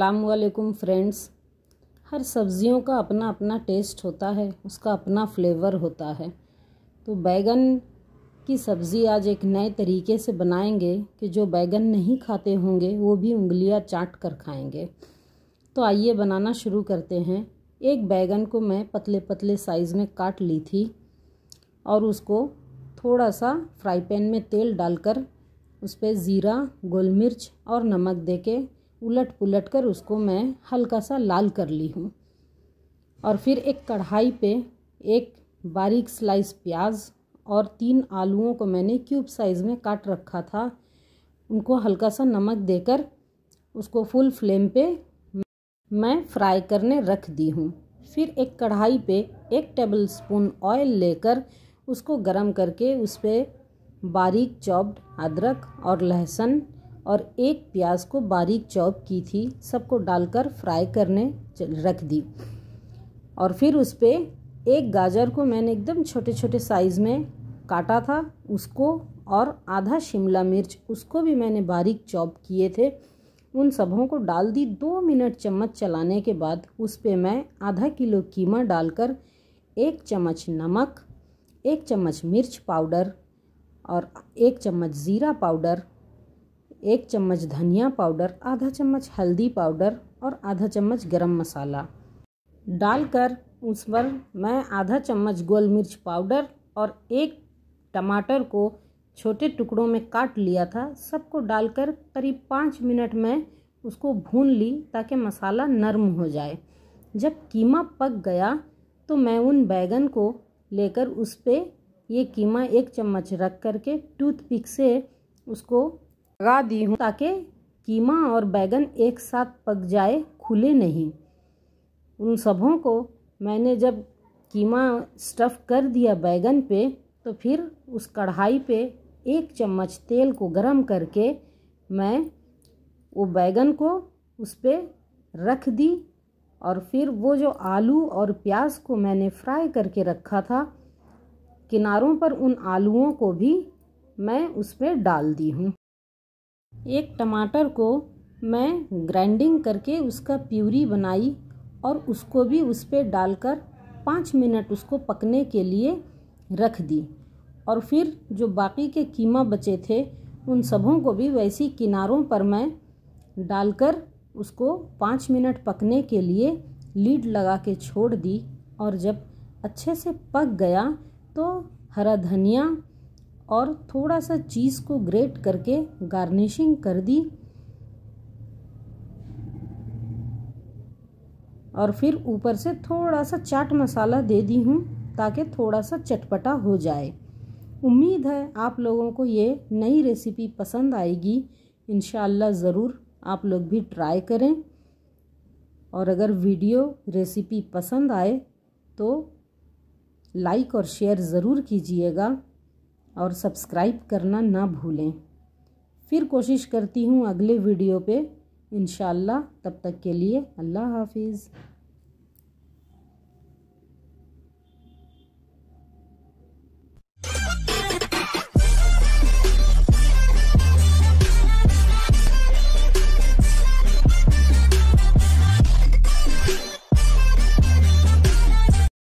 असलकुम फ्रेंड्स हर सब्जियों का अपना अपना टेस्ट होता है उसका अपना फ्लेवर होता है तो बैगन की सब्ज़ी आज एक नए तरीके से बनाएंगे कि जो बैगन नहीं खाते होंगे वो भी उंगलियां चाट कर खाएंगे तो आइए बनाना शुरू करते हैं एक बैगन को मैं पतले पतले साइज़ में काट ली थी और उसको थोड़ा सा फ्राई पैन में तेल डालकर उस पर ज़ीरा गोल मिर्च और नमक दे के उलट पुलट कर उसको मैं हल्का सा लाल कर ली हूँ और फिर एक कढ़ाई पे एक बारीक स्लाइस प्याज और तीन आलूओं को मैंने क्यूब साइज़ में काट रखा था उनको हल्का सा नमक देकर उसको फुल फ्लेम पे मैं फ्राई करने रख दी हूँ फिर एक कढ़ाई पे एक टेबल स्पून ऑयल लेकर उसको गरम करके उस पर बारीक चॉप्ड अदरक और लहसुन और एक प्याज को बारीक चॉप की थी सबको डालकर फ्राई करने रख दी और फिर उस पर एक गाजर को मैंने एकदम छोटे छोटे साइज़ में काटा था उसको और आधा शिमला मिर्च उसको भी मैंने बारीक चॉप किए थे उन सबों को डाल दी दो मिनट चम्मच चलाने के बाद उस पर मैं आधा किलो कीमा डालकर एक चम्मच नमक एक चम्मच मिर्च पाउडर और एक चम्मच ज़ीरा पाउडर एक चम्मच धनिया पाउडर आधा चम्मच हल्दी पाउडर और आधा चम्मच गरम मसाला डालकर उस पर मैं आधा चम्मच गोल मिर्च पाउडर और एक टमाटर को छोटे टुकड़ों में काट लिया था सबको डालकर करीब पाँच मिनट में उसको भून ली ताकि मसाला नरम हो जाए जब कीमा पक गया तो मैं उन बैगन को लेकर उस पर ये कीमा एक चम्मच रख कर के टूथपिक से उसको लगा दी हूँ ताकि कीमा और बैगन एक साथ पक जाए खुले नहीं उन सबों को मैंने जब कीमा स्टफ़ कर दिया बैगन पे तो फिर उस कढ़ाई पे एक चम्मच तेल को गरम करके मैं वो बैगन को उस पर रख दी और फिर वो जो आलू और प्याज को मैंने फ्राई करके रखा था किनारों पर उन आलूओं को भी मैं उस पर डाल दी हूँ एक टमाटर को मैं ग्राइंडिंग करके उसका प्यूरी बनाई और उसको भी उस पर डालकर पाँच मिनट उसको पकने के लिए रख दी और फिर जो बाकी के कीमा बचे थे उन सबों को भी वैसी किनारों पर मैं डालकर उसको पाँच मिनट पकने के लिए लीड लगा के छोड़ दी और जब अच्छे से पक गया तो हरा धनिया और थोड़ा सा चीज़ को ग्रेट करके गार्निशिंग कर दी और फिर ऊपर से थोड़ा सा चाट मसाला दे दी हूँ ताकि थोड़ा सा चटपटा हो जाए उम्मीद है आप लोगों को ये नई रेसिपी पसंद आएगी इन ज़रूर आप लोग भी ट्राई करें और अगर वीडियो रेसिपी पसंद आए तो लाइक और शेयर ज़रूर कीजिएगा और सब्सक्राइब करना ना भूलें फिर कोशिश करती हूँ अगले वीडियो पे इन तब तक के लिए अल्लाह हाफिज़